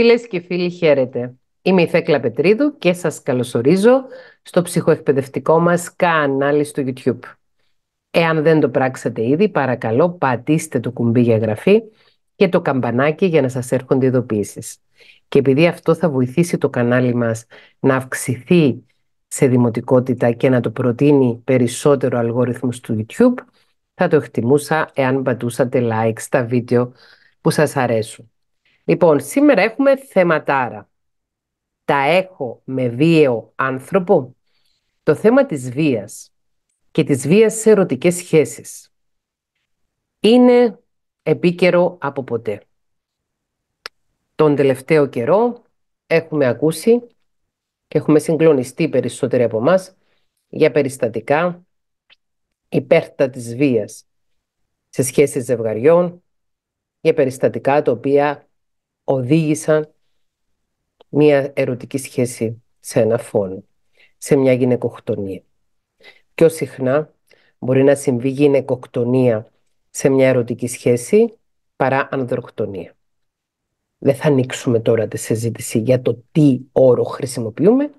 Φίλες και φίλοι, χαίρετε. Είμαι η Θέκλα Πετρίδου και σας καλωσορίζω στο ψυχοεκπαιδευτικό μας κανάλι στο YouTube. Εάν δεν το πράξατε ήδη, παρακαλώ πατήστε το κουμπί για εγγραφή και το καμπανάκι για να σας έρχονται ειδοποίησεις. Και επειδή αυτό θα βοηθήσει το κανάλι μας να αυξηθεί σε δημοτικότητα και να το προτείνει περισσότερο αλγορίθμο του YouTube, θα το εκτιμούσα εάν πατούσατε like στα βίντεο που σας αρέσουν. Λοιπόν, σήμερα έχουμε θεματάρα. Τα έχω με βίαιο άνθρωπο. Το θέμα της βίας και της βίας σε ερωτικές σχέσεις είναι επίκαιρο από ποτέ. Τον τελευταίο καιρό έχουμε ακούσει και έχουμε συγκλονιστεί περισσότεροι από μας για περιστατικά υπέρτα της βίας σε σχέσεις ζευγαριών, για περιστατικά τα οποία οδήγησαν μια ερωτική σχέση σε ένα φόνο, σε μια γυναικοκτονία. Πιο συχνά μπορεί να συμβεί γυναικοκτονία σε μια ερωτική σχέση παρά ανδροκτονία. Δεν θα ανοίξουμε τώρα τη συζήτηση για το τι όρο χρησιμοποιούμε,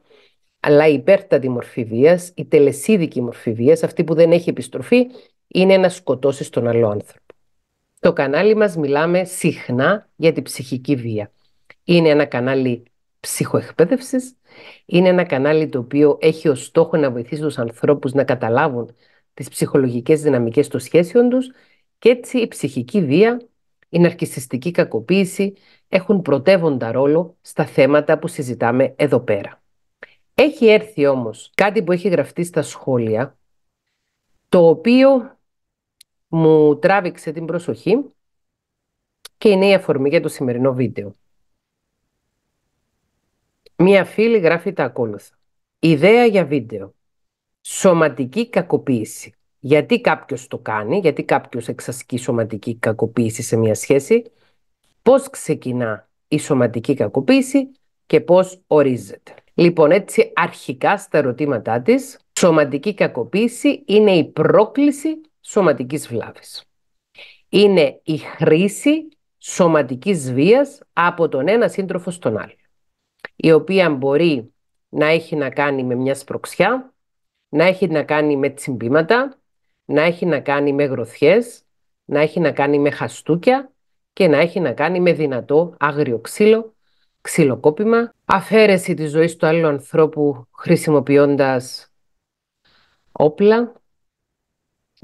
αλλά η υπέρτατη μορφή βίας, η τελεσίδικη μορφή βίας, αυτή που δεν έχει επιστροφή, είναι να σκοτώσει τον άλλο άνθρωπο. Στο κανάλι μας μιλάμε συχνά για την ψυχική βία. Είναι ένα κανάλι ψυχοεκπαίδευσης, είναι ένα κανάλι το οποίο έχει ως στόχο να βοηθήσει τους ανθρώπους να καταλάβουν τις ψυχολογικές δυναμικές των σχέσεων τους και έτσι η ψυχική βία, η ναρκιστική κακοποίηση έχουν πρωτεύοντα ρόλο στα θέματα που συζητάμε εδώ πέρα. Έχει έρθει όμως κάτι που έχει γραφτεί στα σχόλια, το οποίο μου τράβηξε την προσοχή και είναι η αφορμή για το σημερινό βίντεο. Μία φίλη γράφει τα ακόλουθα. Ιδέα για βίντεο. Σωματική κακοποίηση. Γιατί κάποιος το κάνει, γιατί κάποιος εξασκεί σωματική κακοποίηση σε μια σχέση, πώς ξεκινά η σωματική κακοποίηση και πώς ορίζεται. Λοιπόν, έτσι αρχικά στα ερωτήματά της, σωματική κακοποίηση είναι η πρόκληση σωματικής βλάβης. Είναι η χρήση σωματικής βίας από τον ένα σύντροφο στον άλλο, η οποία μπορεί να έχει να κάνει με μια σπροξιά, να έχει να κάνει με τσιμπήματα, να έχει να κάνει με γροθιές, να έχει να κάνει με χαστούκια και να έχει να κάνει με δυνατό άγριο ξύλο, ξυλοκόπημα, αφαίρεση της ζωής του άλλου ανθρώπου χρησιμοποιώντας όπλα,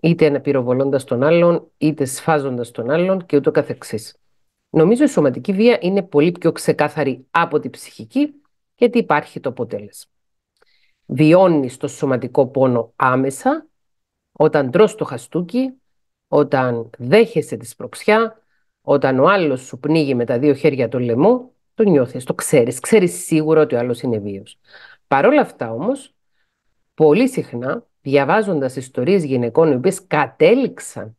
είτε αναπυροβολώντας τον άλλον, είτε σφάζοντας τον άλλον και ούτω καθεξής. Νομίζω η σωματική βία είναι πολύ πιο ξεκάθαρη από τη ψυχική, γιατί υπάρχει το αποτέλεσμα. Βιώνεις το σωματικό πόνο άμεσα, όταν τρως το χαστούκι, όταν δέχεσαι τη σπροξιά, όταν ο άλλος σου πνίγει με τα δύο χέρια το λαιμό, το νιώθεις, το ξέρεις, ξέρεις σίγουρα ότι ο άλλος είναι βίος. Παρ' όλα αυτά όμως, πολύ συχνά διαβάζοντας ιστορίες γυναικών οι οποίες κατέληξαν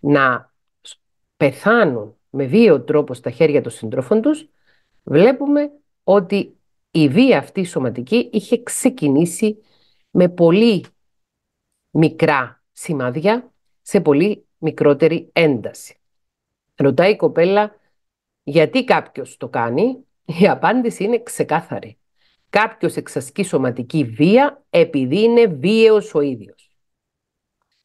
να πεθάνουν με βίαιο τρόπο στα χέρια των συντρόφων τους, βλέπουμε ότι η βία αυτή η σωματική είχε ξεκινήσει με πολύ μικρά σημάδια σε πολύ μικρότερη ένταση. Ρωτάει η κοπέλα γιατί κάποιος το κάνει. Η απάντηση είναι ξεκάθαρη κάποιος εξασκεί σωματική βία επειδή είναι βίαιος ο ίδιος.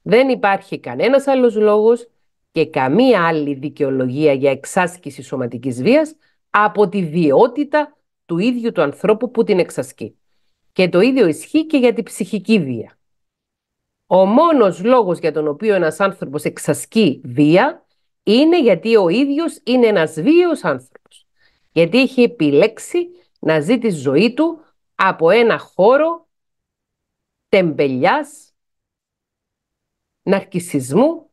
Δεν υπάρχει κανένας άλλος λόγος και καμία άλλη δικαιολογία για εξάσκηση σωματικής βίας από τη βιότητα του ίδιου του ανθρώπου που την εξασκεί. Και το ίδιο ισχύει και για τη ψυχική βία. Ο μόνος λόγος για τον οποίο ένας άνθρωπος εξασκεί βία είναι γιατί ο ίδιος είναι ένας βίαιος άνθρωπος. Γιατί έχει επιλέξει να ζει τη ζωή του από ένα χώρο τεμπελιάς, ναρκισισμού,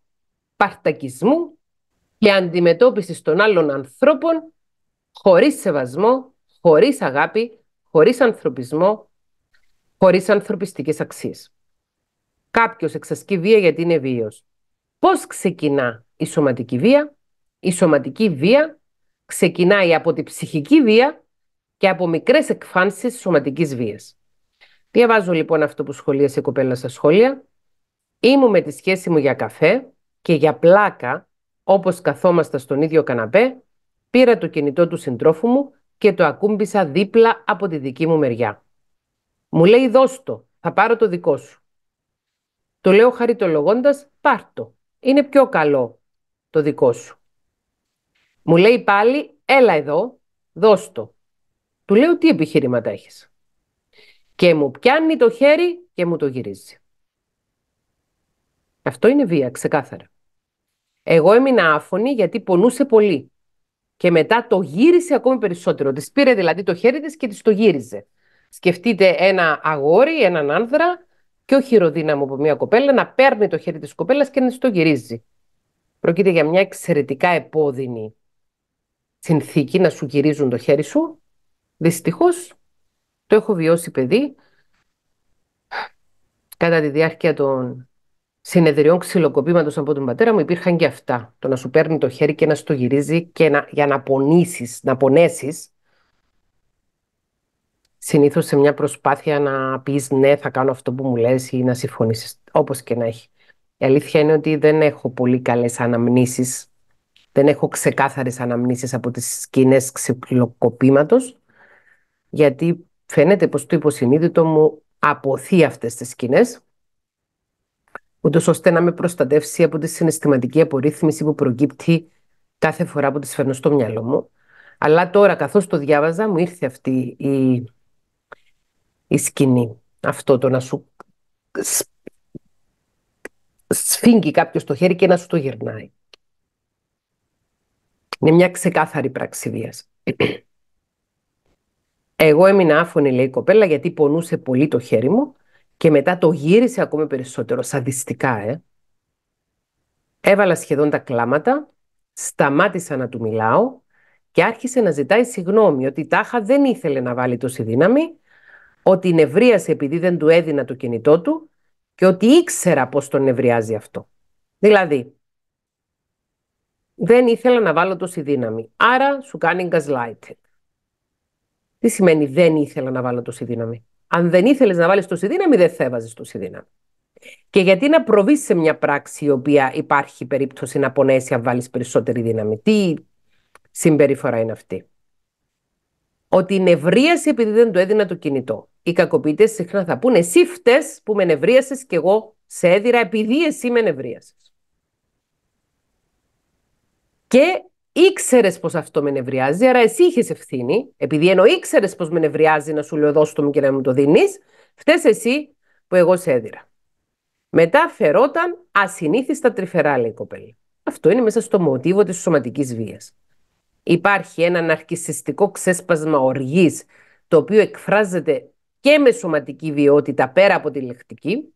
παρτακισμού και αντιμετώπισης των άλλων ανθρώπων χωρίς σεβασμό, χωρίς αγάπη, χωρίς ανθρωπισμό, χωρίς ανθρωπιστικές αξίες. Κάποιος εξασκεί βία γιατί είναι βίος. Πώς ξεκινά η σωματική βία? Η σωματική βία ξεκινάει από τη ψυχική βία και από μικρές εκφάνσεις σωματικής βίας. Διαβάζω λοιπόν αυτό που σχολίασε η κοπέλα στα σχόλια. Ήμουν με τη σχέση μου για καφέ και για πλάκα, όπως καθόμασταν στον ίδιο καναπέ, πήρα το κινητό του συντρόφου μου και το ακούμπησα δίπλα από τη δική μου μεριά. Μου λέει δώσ' το, θα πάρω το δικό σου. Το λέω χαριτολογώντας πάρ' το, είναι πιο καλό το δικό σου. Μου λέει πάλι, έλα εδώ, δώσ' το. Του λέω τι επιχειρήματα έχεις. Και μου πιάνει το χέρι και μου το γυρίζει. Αυτό είναι βία, ξεκάθαρα. Εγώ έμεινα άφωνη γιατί πονούσε πολύ. Και μετά το γύρισε ακόμη περισσότερο. Της πήρε δηλαδή το χέρι της και της το γύριζε. Σκεφτείτε ένα αγόρι, έναν άνδρα, ο χειροδύναμο από μια κοπέλα, να παίρνει το χέρι της κοπέλας και να της το γυρίζει. Πρόκειται για μια εξαιρετικά επώδυνη συνθήκη να σου γυρίζουν το χέρι σου Δυστυχώς το έχω βιώσει παιδί κατά τη διάρκεια των συνεδριών ξυλοκοπήματος από τον πατέρα μου υπήρχαν και αυτά. Το να σου παίρνει το χέρι και να στο γυρίζει και να, για να πονήσεις, να πονέσεις. Συνήθως σε μια προσπάθεια να πεις ναι θα κάνω αυτό που μου λες ή να συμφωνήσεις όπως και να έχει. Η αλήθεια είναι ότι δεν έχω πολύ καλές αναμνήσεις. Δεν έχω ξεκάθαρες αναμνήσεις από τις σκηνές ξυλοκοπήματος γιατί φαίνεται πως το υποσυνείδητο μου αποθεί αυτές τις σκηνές, ούτως ώστε να με προστατεύσει από τη συναισθηματική απορρίθμιση που προκύπτει κάθε φορά που τις φέρνω στο μυαλό μου. Αλλά τώρα, καθώς το διάβαζα, μου ήρθε αυτή η, σκηνή. Αυτό το να σου σφίγγει κάποιος το χέρι και να σου το γυρνάει. Είναι μια ξεκάθαρη πράξη εγώ έμεινα άφωνη, λέει η κοπέλα, γιατί πονούσε πολύ το χέρι μου και μετά το γύρισε ακόμη περισσότερο, σαδιστικά, ε. Έβαλα σχεδόν τα κλάματα, σταμάτησα να του μιλάω και άρχισε να ζητάει συγγνώμη ότι τάχα δεν ήθελε να βάλει τόση δύναμη, ότι νευρίασε επειδή δεν του έδινα το κινητό του και ότι ήξερα πώς τον νευριάζει αυτό. Δηλαδή, δεν ήθελα να βάλω τόση δύναμη. Άρα σου κάνει gaslighting. Τι σημαίνει δεν ήθελα να βάλω τόση δύναμη. Αν δεν ήθελες να βάλεις τόση δύναμη, δεν θα έβαζε τόση δύναμη. Και γιατί να προβείς σε μια πράξη η οποία υπάρχει περίπτωση να πονέσει αν βάλεις περισσότερη δύναμη. Τι συμπεριφορά είναι αυτή. Ότι νευρίασε επειδή δεν του έδινα το κινητό. Οι κακοποιητές συχνά θα πούνε Εσύ φτε που με νευρίασες και εγώ σε έδιρα επειδή εσύ με νευρίασες. Και ήξερες πως αυτό με νευριάζει, άρα εσύ είχες ευθύνη, επειδή ενώ ήξερες πως με νευριάζει να σου λέω το μου και να μου το δίνεις, φταίει εσύ που εγώ σε έδιρα. Μετά φερόταν ασυνήθιστα τρυφερά, λέει η κοπέλη. Αυτό είναι μέσα στο μοτίβο της σωματικής βίας. Υπάρχει ένα ναρκιστικό ξέσπασμα οργής, το οποίο εκφράζεται και με σωματική βιότητα πέρα από τη λεκτική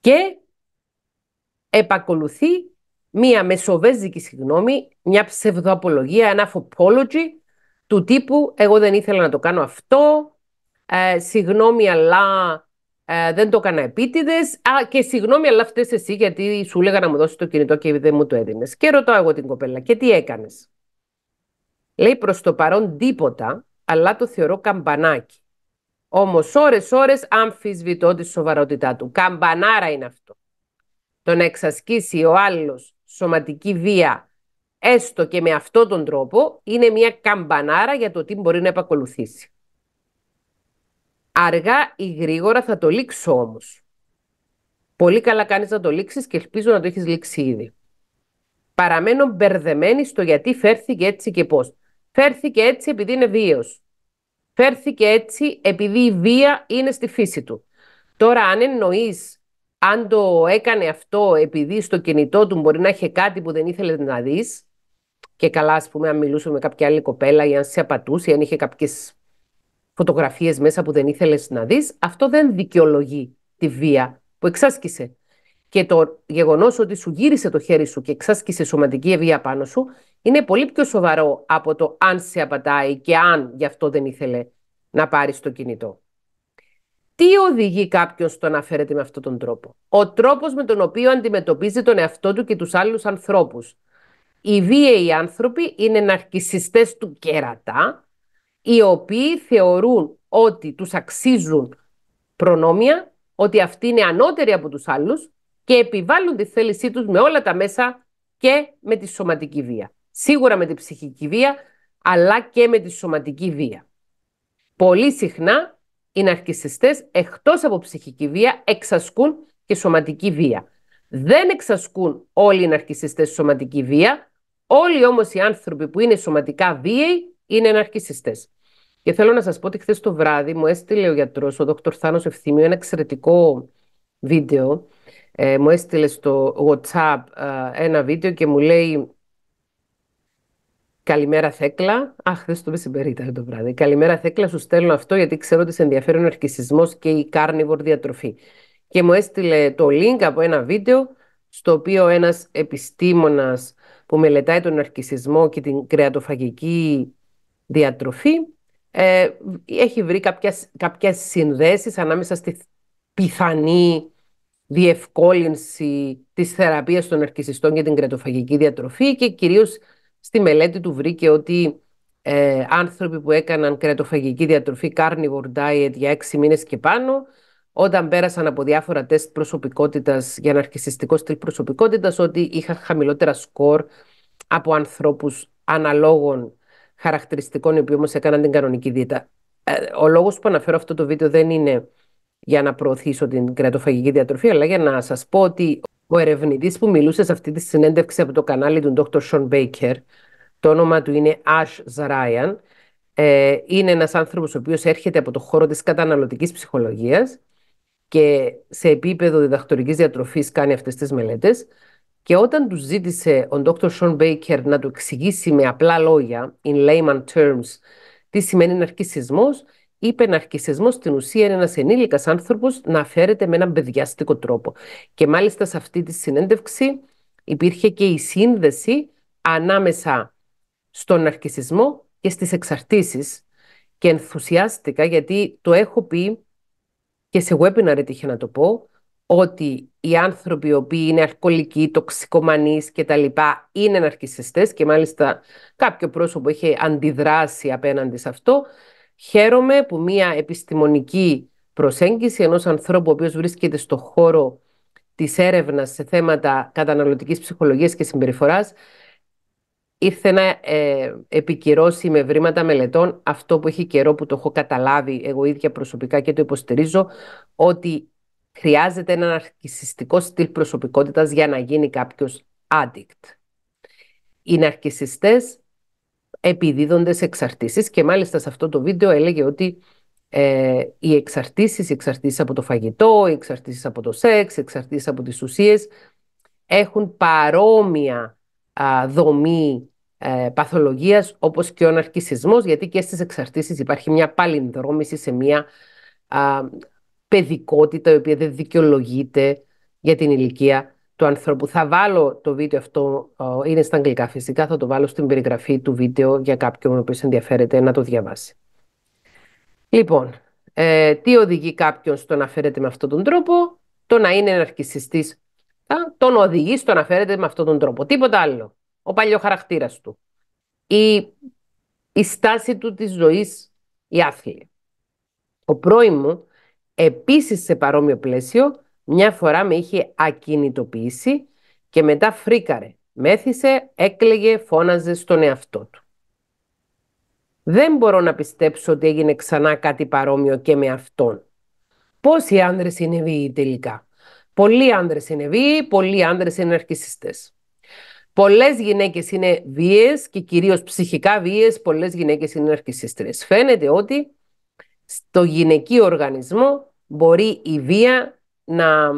και επακολουθεί μία μεσοβέζικη συγγνώμη, μια ψευδοαπολογία, ένα φοπόλογι του τύπου «εγώ δεν ήθελα να το κάνω αυτό», ε, «συγγνώμη αλλά ε, δεν το έκανα επίτηδες. α, και «συγγνώμη αλλά φταίς εσύ γιατί σου έλεγα να μου δώσεις το κινητό και δεν μου το έδινες. Και ρωτάω εγώ την κοπέλα «και τι έκανες». Λέει προς το παρόν τίποτα, αλλά το θεωρώ καμπανάκι. Όμως ώρες, ώρες αμφισβητώ τη σοβαρότητά του. Καμπανάρα είναι αυτό. Το να εξασκήσει ο άλλος σωματική βία, έστω και με αυτόν τον τρόπο, είναι μια καμπανάρα για το τι μπορεί να επακολουθήσει. Αργά ή γρήγορα θα το λήξω όμως. Πολύ καλά κάνεις να το λήξεις και ελπίζω να το έχεις λήξει ήδη. Παραμένω μπερδεμένη στο γιατί φέρθηκε έτσι και πώς. Φέρθηκε έτσι επειδή είναι βίαιος. Φέρθηκε έτσι επειδή η βία είναι στη φύση του. Τώρα αν εννοείς αν το έκανε αυτό επειδή στο κινητό του μπορεί να είχε κάτι που δεν ήθελε να δεις και καλά ας πούμε αν μιλούσε με κάποια άλλη κοπέλα ή αν σε απατούσε ή αν είχε κάποιες φωτογραφίες μέσα που δεν ήθελες να δεις, αυτό δεν δικαιολογεί τη βία που εξάσκησε. Και το γεγονός ότι σου γύρισε το χέρι σου και εξάσκησε σωματική βία πάνω σου είναι πολύ πιο σοβαρό από το αν σε απατάει και αν γι' αυτό δεν ήθελε να πάρεις το κινητό. Τι οδηγεί κάποιος στο να φέρεται με αυτόν τον τρόπο. Ο τρόπος με τον οποίο αντιμετωπίζει τον εαυτό του και τους άλλους ανθρώπους. Οι βίαιοι άνθρωποι είναι ναρκιστέ του κέρατα, οι οποίοι θεωρούν ότι τους αξίζουν προνόμια, ότι αυτοί είναι ανώτεροι από τους άλλους και επιβάλλουν τη θέλησή τους με όλα τα μέσα και με τη σωματική βία. Σίγουρα με τη ψυχική βία, αλλά και με τη σωματική βία. Πολύ συχνά οι ναρκισιστές εκτός από ψυχική βία εξασκούν και σωματική βία. Δεν εξασκούν όλοι οι ναρκισιστές σωματική βία, όλοι όμως οι άνθρωποι που είναι σωματικά βίαιοι είναι ναρκισιστές. Και θέλω να σας πω ότι χθες το βράδυ μου έστειλε ο γιατρός, ο δόκτωρ Θάνος Ευθύμιο, ένα εξαιρετικό βίντεο. Ε, μου έστειλε στο WhatsApp ε, ένα βίντεο και μου λέει Καλημέρα Θέκλα. Αχ, δεν το συμπερίτα το βράδυ. Καλημέρα Θέκλα, σου στέλνω αυτό γιατί ξέρω ότι σε ενδιαφέρει ο ερκισισμό και η carnivore διατροφή. Και μου έστειλε το link από ένα βίντεο στο οποίο ένας επιστήμονας που μελετάει τον αρχισισμό και την κρεατοφαγική διατροφή ε, έχει βρει κάποιες, κάποιες συνδέσεις ανάμεσα στη πιθανή διευκόλυνση της θεραπείας των ναρκισιστών και την κρεατοφαγική διατροφή και κυρίως Στη μελέτη του βρήκε ότι ε, άνθρωποι που έκαναν κρετοφαγική διατροφή carnivore diet για έξι μήνες και πάνω, όταν πέρασαν από διάφορα τεστ προσωπικότητας για ναρκισιστικός στυλ προσωπικότητας, ότι είχαν χαμηλότερα σκορ από ανθρώπους αναλόγων χαρακτηριστικών, οι οποίοι όμως έκαναν την κανονική δίαιτα. Ε, ο λόγος που αναφέρω αυτό το βίντεο δεν είναι για να προωθήσω την κρετοφαγική διατροφή, αλλά για να σας πω ότι ο ερευνητής που μιλούσε σε αυτή τη συνέντευξη από το κανάλι του Dr. Sean Baker, το όνομα του είναι Ash Zarayan, ε, είναι ένας άνθρωπος ο οποίος έρχεται από το χώρο της καταναλωτικής ψυχολογίας και σε επίπεδο διδακτορικής διατροφής κάνει αυτές τις μελέτες. Και όταν του ζήτησε ο Dr. Sean Baker να του εξηγήσει με απλά λόγια, in layman terms, τι σημαίνει ναρκισισμός, ή πεναρκισισμός στην ουσία είναι ένας ενήλικας άνθρωπος να φέρεται με έναν παιδιάστικο τρόπο. Και μάλιστα σε αυτή τη συνέντευξη υπήρχε και η σύνδεση ανάμεσα στον ναρκισισμό και στις εξαρτήσεις και ενθουσιάστηκα γιατί το έχω πει και σε webinar έτυχε να το πω ότι οι άνθρωποι οι οποίοι είναι αρκολικοί, τοξικομανείς και είναι ναρκισιστές και μάλιστα κάποιο πρόσωπο είχε αντιδράσει απέναντι σε αυτό Χαίρομαι που μια επιστημονική προσέγγιση ενός ανθρώπου ο οποίος βρίσκεται στο χώρο της έρευνας σε θέματα καταναλωτικής ψυχολογίας και συμπεριφοράς ήρθε να ε, επικυρώσει με βρήματα μελετών αυτό που έχει καιρό που το έχω καταλάβει εγώ ίδια προσωπικά και το υποστηρίζω ότι χρειάζεται ένα αρχισιστικό στυλ προσωπικότητας για να γίνει κάποιος addict. Οι ναρκισιστές επιδίδονται σε εξαρτήσεις και μάλιστα σε αυτό το βίντεο έλεγε ότι ε, οι εξαρτήσεις, οι εξαρτήσεις από το φαγητό, οι εξαρτήσεις από το σεξ, οι εξαρτήσεις από τις ουσίες έχουν παρόμοια δομή ε, παθολογίας όπως και ο ναρκισισμός γιατί και στις εξαρτήσεις υπάρχει μια παλινδρόμηση σε μια α, παιδικότητα η οποία δεν δικαιολογείται για την ηλικία του ανθρώπου. Θα βάλω το βίντεο αυτό, είναι στα αγγλικά φυσικά, θα το βάλω στην περιγραφή του βίντεο για κάποιον ο οποίος ενδιαφέρεται να το διαβάσει. Λοιπόν, ε, τι οδηγεί κάποιον στο να φέρεται με αυτόν τον τρόπο, το να είναι εναρκησιστής, τον οδηγεί στο να φέρεται με αυτόν τον τρόπο, τίποτα άλλο. Ο παλιό χαρακτήρας του. Η, η στάση του της ζωής, η άθλη. Ο πρώην μου, επίσης σε παρόμοιο πλαίσιο, μια φορά με είχε ακινητοποιήσει και μετά φρίκαρε. Μέθησε, έκλαιγε, φώναζε στον εαυτό του. Δεν μπορώ να πιστέψω ότι έγινε ξανά κάτι παρόμοιο και με αυτόν. Πόσοι άντρε είναι βίοι τελικά. Πολλοί άντρε είναι βίοι, πολλοί άντρε είναι αρχισιστές. Πολλές γυναίκες είναι βίες και κυρίως ψυχικά βίες. πολλές γυναίκες είναι αρχισιστές. Φαίνεται ότι στο γυναικείο οργανισμό μπορεί η βία να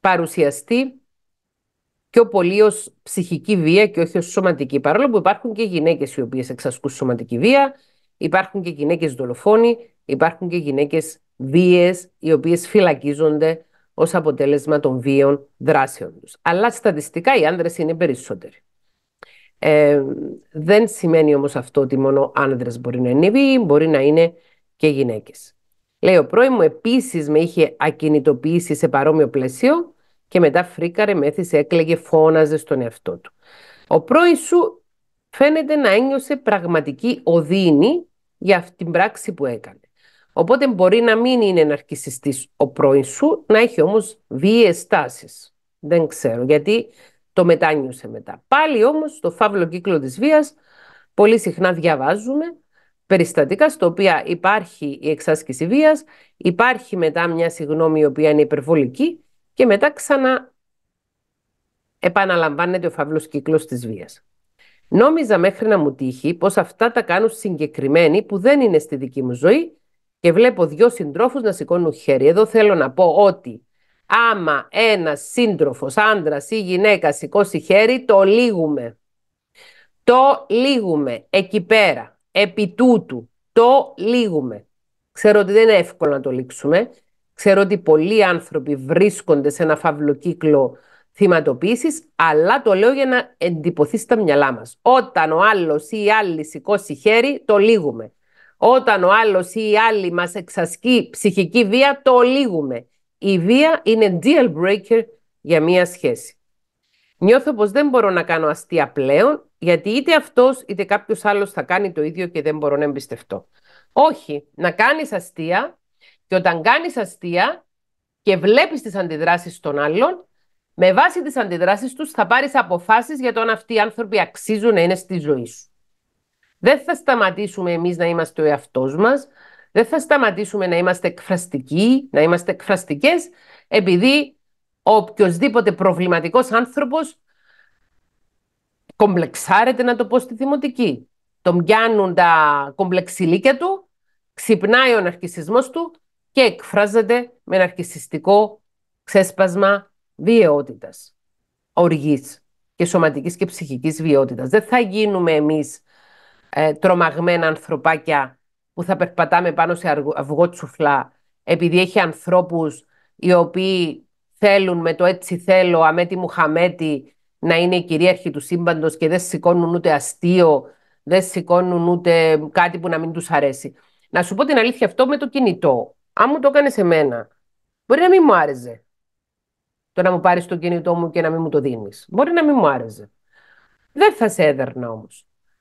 παρουσιαστεί πιο πολύ ως ψυχική βία και όχι ως σωματική. Παρόλο που υπάρχουν και γυναίκες οι οποίες εξασκούν σωματική βία, υπάρχουν και γυναίκες δολοφόνοι, υπάρχουν και γυναίκες βίες οι οποίες φυλακίζονται ως αποτέλεσμα των βίων δράσεων τους. Αλλά στατιστικά οι άνδρες είναι περισσότεροι. Ε, δεν σημαίνει όμως αυτό ότι μόνο άνδρες μπορεί να είναι βίοι, μπορεί να είναι και γυναίκες. Λέει ο πρώην μου επίσης με είχε ακινητοποιήσει σε παρόμοιο πλαίσιο και μετά φρίκαρε, μέθησε, έκλαιγε, φώναζε στον εαυτό του. Ο πρώην σου φαίνεται να ένιωσε πραγματική οδύνη για αυτή την πράξη που έκανε. Οπότε μπορεί να μην είναι ναρκισιστής ο πρώην σου, να έχει όμως βίαιες τάσεις. Δεν ξέρω, γιατί το μετάνιωσε μετά. Πάλι όμως, το φαύλο κύκλο της βίας, πολύ συχνά διαβάζουμε περιστατικά στο οποία υπάρχει η εξάσκηση βίας, υπάρχει μετά μια συγγνώμη η οποία είναι υπερβολική και μετά ξανά επαναλαμβάνεται ο φαύλος κύκλος της βίας. Νόμιζα μέχρι να μου τύχει πως αυτά τα κάνουν συγκεκριμένοι που δεν είναι στη δική μου ζωή και βλέπω δυο συντρόφους να σηκώνουν χέρι. Εδώ θέλω να πω ότι άμα ένας σύντροφος, άντρας ή γυναίκα σηκώσει χέρι, το λύγουμε. Το λύγουμε εκεί πέρα. Επί τούτου το λύγουμε. Ξέρω ότι δεν είναι εύκολο να το λύξουμε. Ξέρω ότι πολλοί άνθρωποι βρίσκονται σε ένα φαύλο κύκλο θυματοποίησης, αλλά το λέω για να εντυπωθεί στα μυαλά μας. Όταν ο άλλος ή η άλλη σηκώσει χέρι, το λύγουμε. Όταν ο άλλος ή η άλλη μας εξασκεί ψυχική βία, το λύγουμε. Η βία είναι deal breaker για μία σχέση. Νιώθω πως δεν μπορώ να κάνω αστεία πλέον γιατί είτε αυτός είτε κάποιος άλλος θα κάνει το ίδιο και δεν μπορώ να εμπιστευτώ. Όχι, να κάνεις αστεία και όταν κάνεις αστεία και βλέπεις τις αντιδράσεις των άλλων, με βάση τις αντιδράσεις τους θα πάρεις αποφάσεις για το αν αυτοί οι άνθρωποι αξίζουν να είναι στη ζωή σου. Δεν θα σταματήσουμε εμείς να είμαστε ο εαυτός μας, δεν θα σταματήσουμε να είμαστε εκφραστικοί, να είμαστε εκφραστικές, επειδή ο οποιοδήποτε προβληματικός άνθρωπος κομπλεξάρεται να το πω στη δημοτική. Τον πιάνουν τα κομπλεξιλίκια του, ξυπνάει ο ναρκισισμός του και εκφράζεται με αρχισιστικό ξέσπασμα βιαιότητας, οργής και σωματικής και ψυχικής βιαιότητας. Δεν θα γίνουμε εμείς ε, τρομαγμένα ανθρωπάκια που θα περπατάμε πάνω σε αυγό τσουφλά επειδή έχει ανθρώπους οι οποίοι θέλουν με το έτσι θέλω αμέτι μου χαμέτη να είναι οι κυρίαρχοι του σύμπαντος και δεν σηκώνουν ούτε αστείο, δεν σηκώνουν ούτε κάτι που να μην τους αρέσει. Να σου πω την αλήθεια αυτό με το κινητό. Αν μου το έκανες εμένα, μπορεί να μην μου άρεσε το να μου πάρεις το κινητό μου και να μην μου το δίνεις. Μπορεί να μην μου άρεσε. Δεν θα σε έδερνα όμως.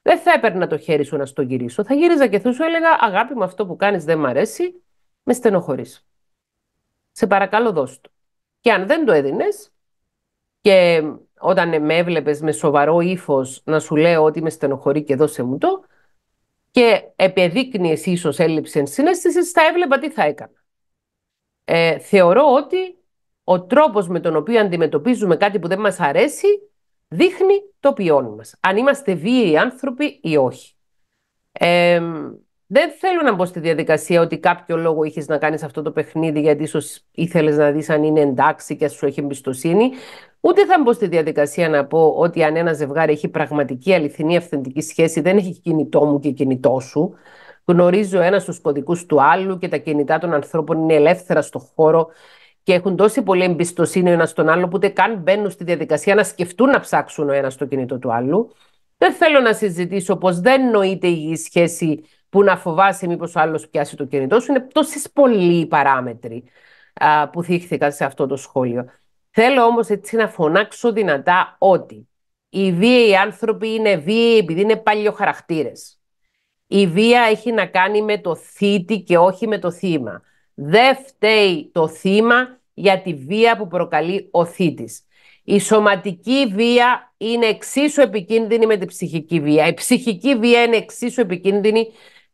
Δεν θα έπαιρνα το χέρι σου να στο γυρίσω. Θα γύριζα και θα σου έλεγα Αγάπη μου, αυτό που κάνεις δεν μ' αρέσει, με στενοχωρείς. Σε παρακαλώ, δώσ' το. Και αν δεν το έδινες και όταν με έβλεπες με σοβαρό ύφος να σου λέω ότι με στενοχωρεί και δώσε μου το, και επεδείκνυες ίσως έλλειψη ενσύναισθησης, θα έβλεπα τι θα έκανα. Ε, θεωρώ ότι ο τρόπος με τον οποίο αντιμετωπίζουμε κάτι που δεν μας αρέσει, δείχνει το ποιόν μας. Αν είμαστε βίαιοι άνθρωποι ή όχι. Δεν θέλω να μπω στη διαδικασία ότι κάποιο λόγο είχες να κάνεις αυτό το παιχνίδι, γιατί ίσως ήθελες να δεις αν είναι εντάξει και σου έχει εμπιστοσύνη. Ούτε θα μπω στη διαδικασία να πω ότι αν ένα ζευγάρι έχει πραγματική, αληθινή, αυθεντική σχέση, δεν έχει κινητό μου και κινητό σου. Γνωρίζω ένα του κωδικούς του άλλου και τα κινητά των ανθρώπων είναι ελεύθερα στο χώρο και έχουν τόση πολλή εμπιστοσύνη ο ένας στον άλλο που ούτε καν μπαίνουν στη διαδικασία να σκεφτούν να ψάξουν ο ένας το κινητό του άλλου. Δεν θέλω να συζητήσω πω δεν νοείται η σχέση που να φοβάσει μήπως ο άλλος πιάσει το κινητό σου. Είναι τόσες πολλοί παράμετροι που θύχθηκαν σε αυτό το σχόλιο. Θέλω όμως έτσι να φωνάξω δυνατά ότι οι βίαιοι άνθρωποι είναι βίαιοι επειδή είναι παλιοχαρακτήρες. Η βία έχει να κάνει με το θήτη και όχι με το θύμα. Δεν φταίει το θύμα για τη βία που προκαλεί ο θήτης. Η σωματική βία είναι εξίσου επικίνδυνη με την ψυχική βία. Η ψυχική βία είναι εξίσου επικίνδυνη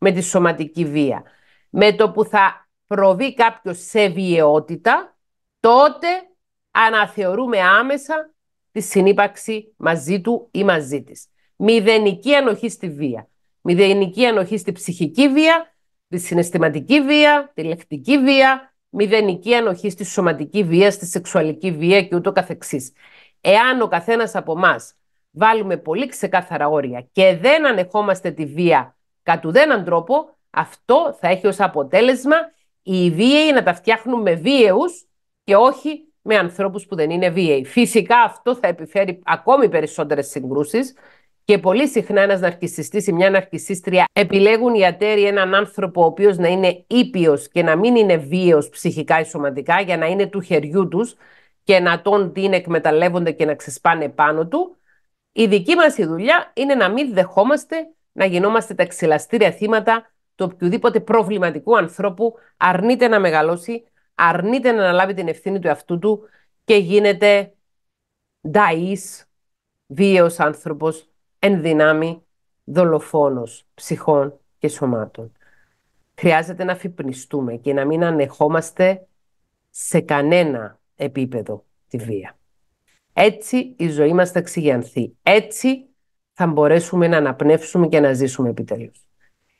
με τη σωματική βία. Με το που θα προβεί κάποιος σε βιαιότητα, τότε αναθεωρούμε άμεσα τη συνύπαρξη μαζί του ή μαζί της. Μηδενική ανοχή στη βία. Μηδενική ανοχή στη ψυχική βία, τη συναισθηματική βία, τη λεκτική βία, μηδενική ανοχή στη σωματική βία, στη σεξουαλική βία και ούτω καθεξής. Εάν ο καθένας από εμάς βάλουμε πολύ ξεκάθαρα όρια και δεν ανεχόμαστε τη βία Κατ' ουδέναν τρόπο αυτό θα έχει ως αποτέλεσμα οι βίαιοι να τα φτιάχνουν με βίαιους και όχι με ανθρώπους που δεν είναι βίαιοι. Φυσικά αυτό θα επιφέρει ακόμη περισσότερες συγκρούσεις και πολύ συχνά ένας ναρκισιστής ή μια ναρκισίστρια επιλέγουν οι ατέροι έναν άνθρωπο ο οποίος να είναι ήπιος και να μην είναι βίαιος ψυχικά ή σωματικά για να είναι του χεριού τους και να τον την εκμεταλλεύονται και να ξεσπάνε πάνω του. Η δική μας η δουλειά είναι να μην δεχόμαστε να γινόμαστε τα ξελαστήρια θύματα του οποιοδήποτε προβληματικού ανθρώπου αρνείται να μεγαλώσει, αρνείται να αναλάβει την ευθύνη του αυτού του και γίνεται νταΐς, βίαιος άνθρωπος, εν δυνάμει δολοφόνος ψυχών και σωμάτων. Χρειάζεται να φυπνιστούμε και να μην ανεχόμαστε σε κανένα επίπεδο τη βία. Έτσι η ζωή μας θα Έτσι θα μπορέσουμε να αναπνεύσουμε και να ζήσουμε επιτέλους.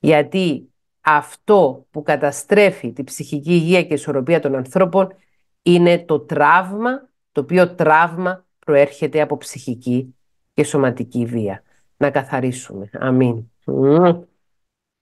Γιατί αυτό που καταστρέφει τη ψυχική υγεία και ισορροπία των ανθρώπων είναι το τραύμα, το οποίο τραύμα προέρχεται από ψυχική και σωματική βία. Να καθαρίσουμε. Αμήν.